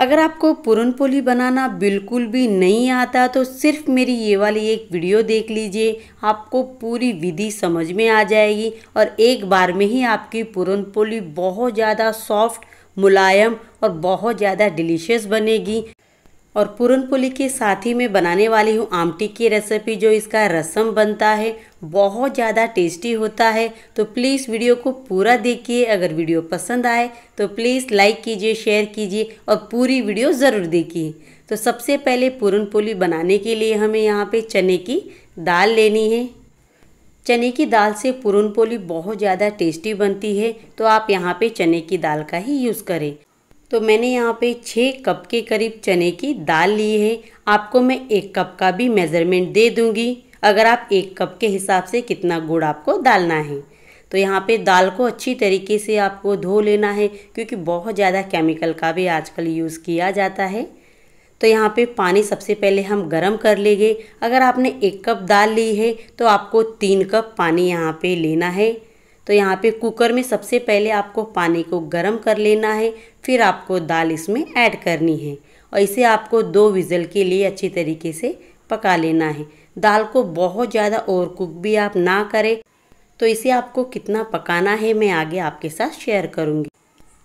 अगर आपको पुरनपोली पोली बनाना बिल्कुल भी नहीं आता तो सिर्फ मेरी ये वाली एक वीडियो देख लीजिए आपको पूरी विधि समझ में आ जाएगी और एक बार में ही आपकी पुरनपोली पोली बहुत ज़्यादा सॉफ्ट मुलायम और बहुत ज़्यादा डिलीशियस बनेगी और पूरनपोली के साथ ही मैं बनाने वाली हूँ आमटी की रेसिपी जो इसका रसम बनता है बहुत ज़्यादा टेस्टी होता है तो प्लीज़ वीडियो को पूरा देखिए अगर वीडियो पसंद आए तो प्लीज़ लाइक कीजिए शेयर कीजिए और पूरी वीडियो ज़रूर देखिए तो सबसे पहले पूरनपोली बनाने के लिए हमें यहाँ पर चने की दाल लेनी है चने की दाल से पूरनपोली बहुत ज़्यादा टेस्टी बनती है तो आप यहाँ पे चने की दाल का ही यूज़ करें तो मैंने यहाँ पे छः कप के करीब चने की दाल ली है आपको मैं एक कप का भी मेज़रमेंट दे दूँगी अगर आप एक कप के हिसाब से कितना गुड़ आपको डालना है तो यहाँ पे दाल को अच्छी तरीके से आपको धो लेना है क्योंकि बहुत ज़्यादा केमिकल का भी आजकल यूज़ किया जाता है तो यहाँ पे पानी सबसे पहले हम गरम कर लेंगे अगर आपने एक कप दाल ली है तो आपको तीन कप पानी यहाँ पे लेना है तो यहाँ पे कुकर में सबसे पहले आपको पानी को गरम कर लेना है फिर आपको दाल इसमें ऐड करनी है और इसे आपको दो विज़ल के लिए अच्छी तरीके से पका लेना है दाल को बहुत ज़्यादा ओवर कुक भी आप ना करें तो इसे आपको कितना पकाना है मैं आगे आपके साथ शेयर करूँगी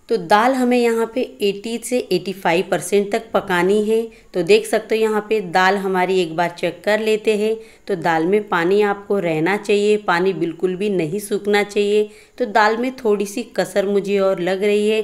तो दाल हमें यहाँ पे 80 से 85 परसेंट तक पकानी है तो देख सकते हो यहाँ पे दाल हमारी एक बार चेक कर लेते हैं तो दाल में पानी आपको रहना चाहिए पानी बिल्कुल भी नहीं सूखना चाहिए तो दाल में थोड़ी सी कसर मुझे और लग रही है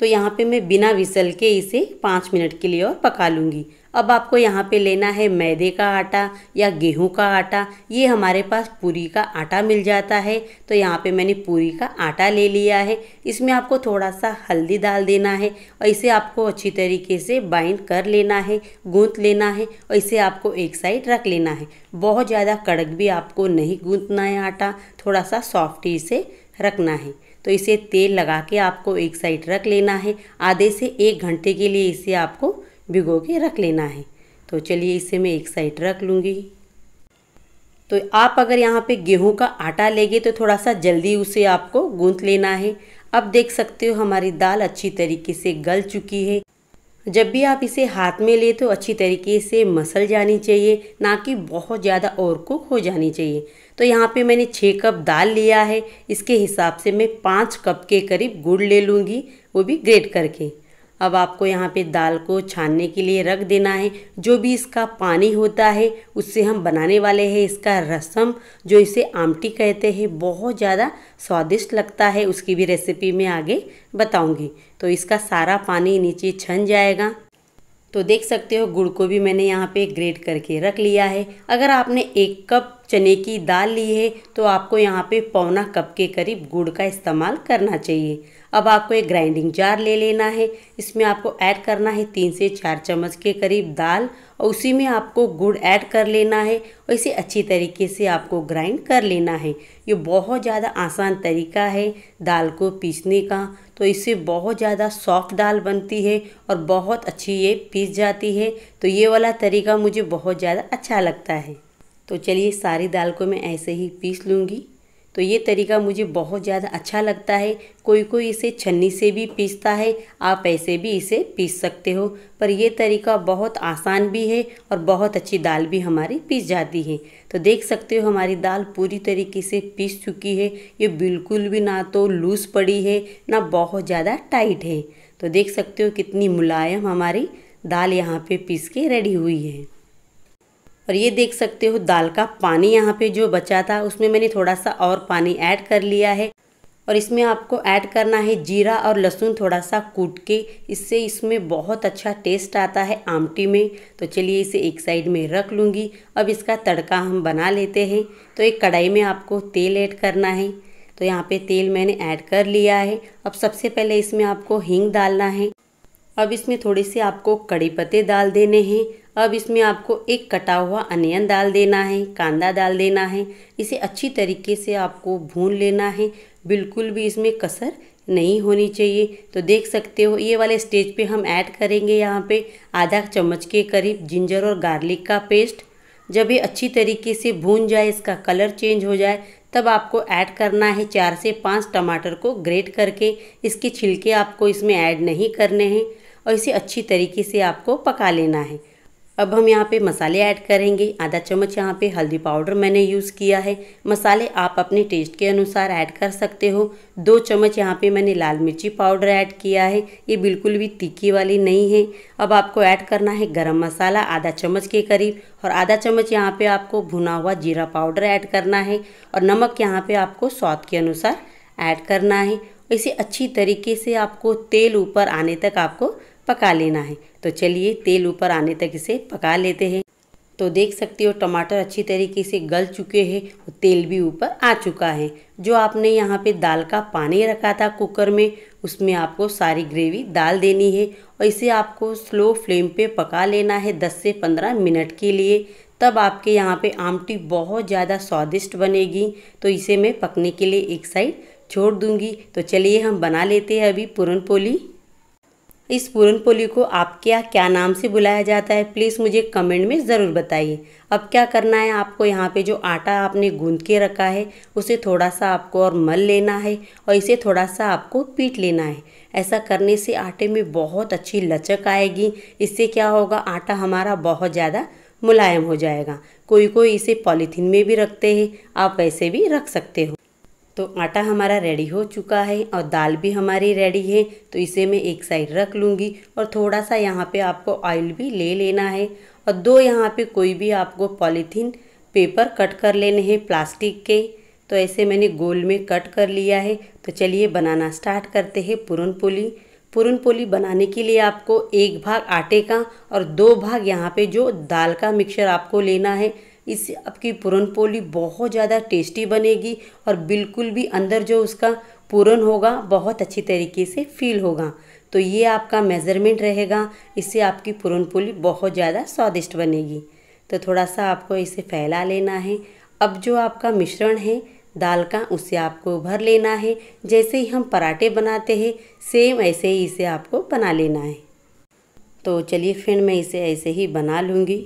तो यहाँ पे मैं बिना विसल के इसे पाँच मिनट के लिए और पका लूँगी अब आपको यहाँ पे लेना है मैदे का आटा या गेहूं का आटा ये हमारे पास पूरी का आटा मिल जाता है तो यहाँ पे मैंने पूरी का आटा ले लिया है इसमें आपको थोड़ा सा हल्दी डाल देना है और इसे आपको अच्छी तरीके से बाइंड कर लेना है गूँथ लेना है और इसे आपको एक साइड रख लेना है बहुत ज़्यादा कड़क भी आपको नहीं गूँथना है आटा थोड़ा सा सॉफ्ट ही इसे रखना है तो इसे तेल लगा के आपको एक साइड रख लेना है आधे से एक घंटे के लिए इसे आपको भिगो के रख लेना है तो चलिए इसे मैं एक साइड रख लूँगी तो आप अगर यहाँ पे गेहूं का आटा लेंगे तो थोड़ा सा जल्दी उसे आपको गूंथ लेना है अब देख सकते हो हमारी दाल अच्छी तरीके से गल चुकी है जब भी आप इसे हाथ में ले तो अच्छी तरीके से मसल जानी चाहिए ना कि बहुत ज़्यादा और कुक हो जानी चाहिए तो यहाँ पे मैंने छः कप दाल लिया है इसके हिसाब से मैं पाँच कप के करीब गुड़ ले लूँगी वो भी ग्रेट करके अब आपको यहाँ पे दाल को छानने के लिए रख देना है जो भी इसका पानी होता है उससे हम बनाने वाले हैं इसका रसम जो इसे आमटी कहते हैं बहुत ज़्यादा स्वादिष्ट लगता है उसकी भी रेसिपी मैं आगे बताऊँगी तो इसका सारा पानी नीचे छन जाएगा तो देख सकते हो गुड़ को भी मैंने यहाँ पे ग्रेट करके रख लिया है अगर आपने एक कप चने की दाल ली है तो आपको यहाँ पे पौना कप के करीब गुड़ का इस्तेमाल करना चाहिए अब आपको एक ग्राइंडिंग जार ले लेना है इसमें आपको ऐड करना है तीन से चार चम्मच के करीब दाल और उसी में आपको गुड़ ऐड कर लेना है और इसे अच्छी तरीके से आपको ग्राइंड कर लेना है ये बहुत ज़्यादा आसान तरीका है दाल को पीसने का तो इससे बहुत ज़्यादा सॉफ्ट दाल बनती है और बहुत अच्छी ये पीस जाती है तो ये वाला तरीका मुझे बहुत ज़्यादा अच्छा लगता है तो चलिए सारी दाल को मैं ऐसे ही पीस लूँगी तो ये तरीका मुझे बहुत ज़्यादा अच्छा लगता है कोई कोई इसे छन्नी से भी पीसता है आप ऐसे भी इसे पीस सकते हो पर यह तरीका बहुत आसान भी है और बहुत अच्छी दाल भी हमारी पीस जाती है तो देख सकते हो हमारी दाल पूरी तरीके से पीस चुकी है ये बिल्कुल भी ना तो लूज़ पड़ी है ना बहुत ज़्यादा टाइट है तो देख सकते हो कितनी मुलायम हमारी दाल यहाँ पर पीस के रेडी हुई है और ये देख सकते हो दाल का पानी यहाँ पे जो बचा था उसमें मैंने थोड़ा सा और पानी ऐड कर लिया है और इसमें आपको ऐड करना है जीरा और लहसुन थोड़ा सा कूट के इससे इसमें बहुत अच्छा टेस्ट आता है आमटी में तो चलिए इसे एक साइड में रख लूँगी अब इसका तड़का हम बना लेते हैं तो एक कढ़ाई में आपको तेल ऐड करना है तो यहाँ पे तेल मैंने ऐड कर लिया है अब सबसे पहले इसमें आपको हींग डालना है अब इसमें थोड़े से आपको कड़ी पत्ते डाल देने हैं अब इसमें आपको एक कटा हुआ अनियन डाल देना है कांदा डाल देना है इसे अच्छी तरीके से आपको भून लेना है बिल्कुल भी इसमें कसर नहीं होनी चाहिए तो देख सकते हो ये वाले स्टेज पे हम ऐड करेंगे यहाँ पे आधा चम्मच के करीब जिंजर और गार्लिक का पेस्ट जब ये अच्छी तरीके से भून जाए इसका कलर चेंज हो जाए तब आपको ऐड करना है चार से पाँच टमाटर को ग्रेट करके इसके छिलके आपको इसमें ऐड नहीं करने हैं और इसे अच्छी तरीके से आपको पका लेना है अब हम यहाँ पे मसाले ऐड करेंगे आधा चम्मच यहाँ पे हल्दी पाउडर मैंने यूज़ किया है मसाले आप अपने टेस्ट के अनुसार ऐड कर सकते हो दो चम्मच यहाँ पे मैंने लाल मिर्ची पाउडर ऐड किया है ये बिल्कुल भी तीखी वाली नहीं है अब आपको ऐड करना है गरम मसाला आधा चम्मच के करीब और आधा चम्मच यहाँ पर आपको भुना हुआ जीरा पाउडर ऐड करना है और नमक यहाँ पर आपको स्वाद के अनुसार ऐड करना है इसे अच्छी तरीके से आपको तेल ऊपर आने तक आपको पका लेना है तो चलिए तेल ऊपर आने तक इसे पका लेते हैं तो देख सकते हो टमाटर अच्छी तरीके से गल चुके हैं और तेल भी ऊपर आ चुका है जो आपने यहाँ पे दाल का पानी रखा था कुकर में उसमें आपको सारी ग्रेवी डाल देनी है और इसे आपको स्लो फ्लेम पे पका लेना है 10 से 15 मिनट के लिए तब आपके यहाँ पे आमटी बहुत ज़्यादा स्वादिष्ट बनेगी तो इसे मैं पकने के लिए एक साइड छोड़ दूँगी तो चलिए हम बना लेते हैं अभी पूरन पोली इस पूरनपोली को आपके यहाँ क्या नाम से बुलाया जाता है प्लीज़ मुझे कमेंट में ज़रूर बताइए अब क्या करना है आपको यहाँ पे जो आटा आपने गूंद के रखा है उसे थोड़ा सा आपको और मल लेना है और इसे थोड़ा सा आपको पीट लेना है ऐसा करने से आटे में बहुत अच्छी लचक आएगी इससे क्या होगा आटा हमारा बहुत ज़्यादा मुलायम हो जाएगा कोई कोई इसे पॉलीथीन में भी रखते हैं आप वैसे भी रख सकते हो तो आटा हमारा रेडी हो चुका है और दाल भी हमारी रेडी है तो इसे मैं एक साइड रख लूँगी और थोड़ा सा यहाँ पे आपको ऑयल भी ले लेना है और दो यहाँ पे कोई भी आपको पॉलीथीन पेपर कट कर लेने हैं प्लास्टिक के तो ऐसे मैंने गोल में कट कर लिया है तो चलिए बनाना स्टार्ट करते हैं पुरन पोली पुरन पोली बनाने के लिए आपको एक भाग आटे का और दो भाग यहाँ पर जो दाल का मिक्सर आपको लेना है इससे आपकी पूरन पोली बहुत ज़्यादा टेस्टी बनेगी और बिल्कुल भी अंदर जो उसका पूरन होगा बहुत अच्छी तरीके से फील होगा तो ये आपका मेज़रमेंट रहेगा इससे आपकी पूरन पोली बहुत ज़्यादा स्वादिष्ट बनेगी तो थोड़ा सा आपको इसे फैला लेना है अब जो आपका मिश्रण है दाल का उसे आपको भर लेना है जैसे ही हम पराठे बनाते हैं सेम ऐसे ही इसे आपको बना लेना है तो चलिए फ्रेंड मैं इसे ऐसे ही बना लूँगी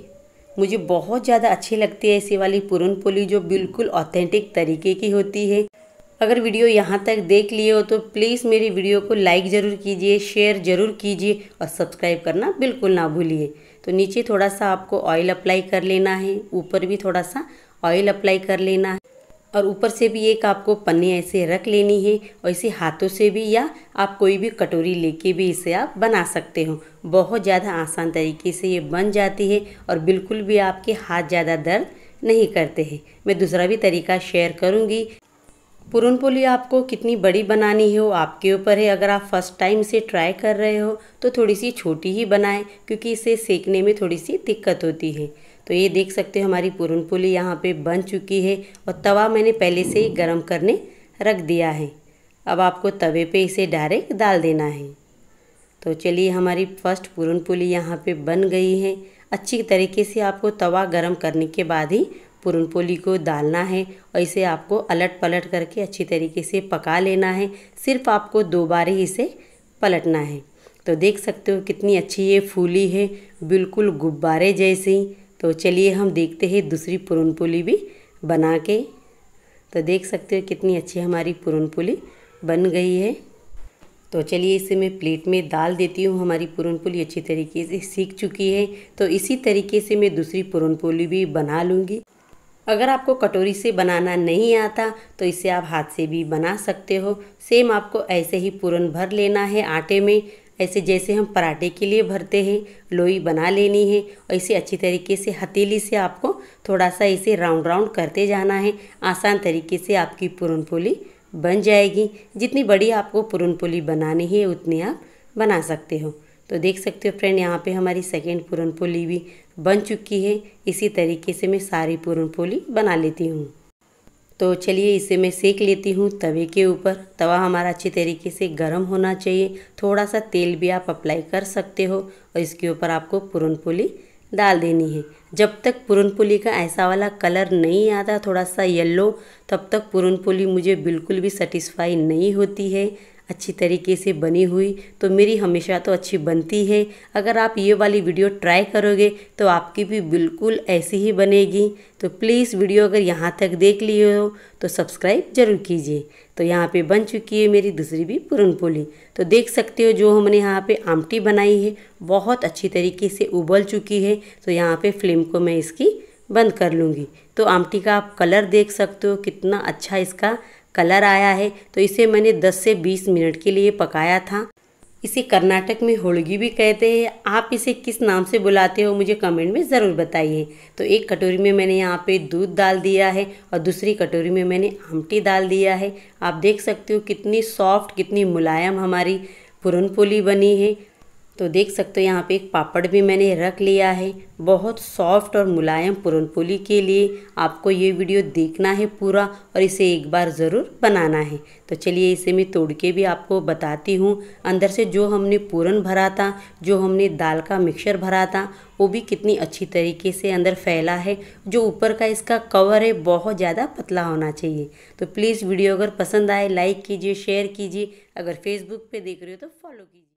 मुझे बहुत ज़्यादा अच्छी लगती है ऐसी वाली पुरन पोली जो बिल्कुल ऑथेंटिक तरीके की होती है अगर वीडियो यहाँ तक देख लिए हो तो प्लीज़ मेरी वीडियो को लाइक ज़रूर कीजिए शेयर ज़रूर कीजिए और सब्सक्राइब करना बिल्कुल ना भूलिए तो नीचे थोड़ा सा आपको ऑयल अप्लाई कर लेना है ऊपर भी थोड़ा सा ऑयल अप्लाई कर लेना है और ऊपर से भी एक आपको पन्ने ऐसे रख लेनी है और इसे हाथों से भी या आप कोई भी कटोरी लेके भी इसे आप बना सकते हो बहुत ज़्यादा आसान तरीके से ये बन जाती है और बिल्कुल भी आपके हाथ ज़्यादा दर्द नहीं करते हैं मैं दूसरा भी तरीका शेयर करूँगी पुरन पोली आपको कितनी बड़ी बनानी है वो आपके ऊपर है अगर आप फर्स्ट टाइम से ट्राई कर रहे हो तो थोड़ी सी छोटी ही बनाएं क्योंकि इसे सेकने में थोड़ी सी दिक्कत होती है तो ये देख सकते हो हमारी पूरन पुली यहाँ पे बन चुकी है और तवा मैंने पहले से ही गर्म करने रख दिया है अब आपको तवे पे इसे डायरेक्ट डाल देना है तो चलिए हमारी फर्स्ट पूरन पुली यहाँ पे बन गई है अच्छी तरीके से आपको तवा गर्म करने के बाद ही पुरनपोली पोली को डालना है और इसे आपको अलट पलट करके अच्छी तरीके से पका लेना है सिर्फ आपको दो बार ही इसे पलटना है तो देख सकते हो कितनी अच्छी ये फूली है बिल्कुल गुब्बारे जैसी तो चलिए हम देखते हैं दूसरी पुरनपोली भी बना के तो देख सकते हो कितनी अच्छी हमारी पुरनपोली बन गई है तो चलिए इसे मैं प्लेट में डाल देती हूँ हमारी पुरनपोली अच्छी तरीके से सीख चुकी है तो इसी तरीके से मैं दूसरी पुरनपोली भी बना लूँगी अगर आपको कटोरी से बनाना नहीं आता तो इसे आप हाथ से भी बना सकते हो सेम आपको ऐसे ही पूरन भर लेना है आटे में ऐसे जैसे हम पराठे के लिए भरते हैं लोई बना लेनी है और इसे अच्छी तरीके से हथेली से आपको थोड़ा सा इसे राउंड राउंड करते जाना है आसान तरीके से आपकी पुरनपोली पोली बन जाएगी जितनी बड़ी आपको पुरनपोली पोली बनानी है उतनी आप बना सकते हो तो देख सकते हो फ्रेंड यहाँ पे हमारी सेकेंड पुरनपोली पोली भी बन चुकी है इसी तरीके से मैं सारी पुरनपोली पोली बना लेती हूँ तो चलिए इसे मैं सेक लेती हूँ तवे के ऊपर तवा हमारा अच्छी तरीके से गर्म होना चाहिए थोड़ा सा तेल भी आप अप्लाई कर सकते हो और इसके ऊपर आपको पुरन पुली डाल देनी है जब तक पुरन पुली का ऐसा वाला कलर नहीं आता थोड़ा सा येल्लो तब तक पुरन पुली मुझे बिल्कुल भी सेटिस्फाई नहीं होती है अच्छी तरीके से बनी हुई तो मेरी हमेशा तो अच्छी बनती है अगर आप ये वाली वीडियो ट्राई करोगे तो आपकी भी बिल्कुल ऐसी ही बनेगी तो प्लीज़ वीडियो अगर यहाँ तक देख लिए हो तो सब्सक्राइब ज़रूर कीजिए तो यहाँ पे बन चुकी है मेरी दूसरी भी पुरनपोली तो देख सकते हो जो हमने यहाँ पे आमटी बनाई है बहुत अच्छी तरीके से उबल चुकी है तो यहाँ पे फ्लेम को मैं इसकी बंद कर लूँगी तो आमटी का आप कलर देख सकते हो कितना अच्छा इसका कलर आया है तो इसे मैंने 10 से 20 मिनट के लिए पकाया था इसे कर्नाटक में होलगी भी कहते हैं आप इसे किस नाम से बुलाते हो मुझे कमेंट में ज़रूर बताइए तो एक कटोरी में मैंने यहाँ पे दूध डाल दिया है और दूसरी कटोरी में मैंने आमटी डाल दिया है आप देख सकते हो कितनी सॉफ्ट कितनी मुलायम हमारी पुरनपोली बनी है तो देख सकते हो यहाँ पे एक पापड़ भी मैंने रख लिया है बहुत सॉफ्ट और मुलायम पुरनपोली के लिए आपको ये वीडियो देखना है पूरा और इसे एक बार ज़रूर बनाना है तो चलिए इसे मैं तोड़ के भी आपको बताती हूँ अंदर से जो हमने पूरन भरा था जो हमने दाल का मिक्सर भरा था वो भी कितनी अच्छी तरीके से अंदर फैला है जो ऊपर का इसका कवर है बहुत ज़्यादा पतला होना चाहिए तो प्लीज़ वीडियो अगर पसंद आए लाइक कीजिए शेयर कीजिए अगर फेसबुक पर देख रहे हो तो फॉलो कीजिए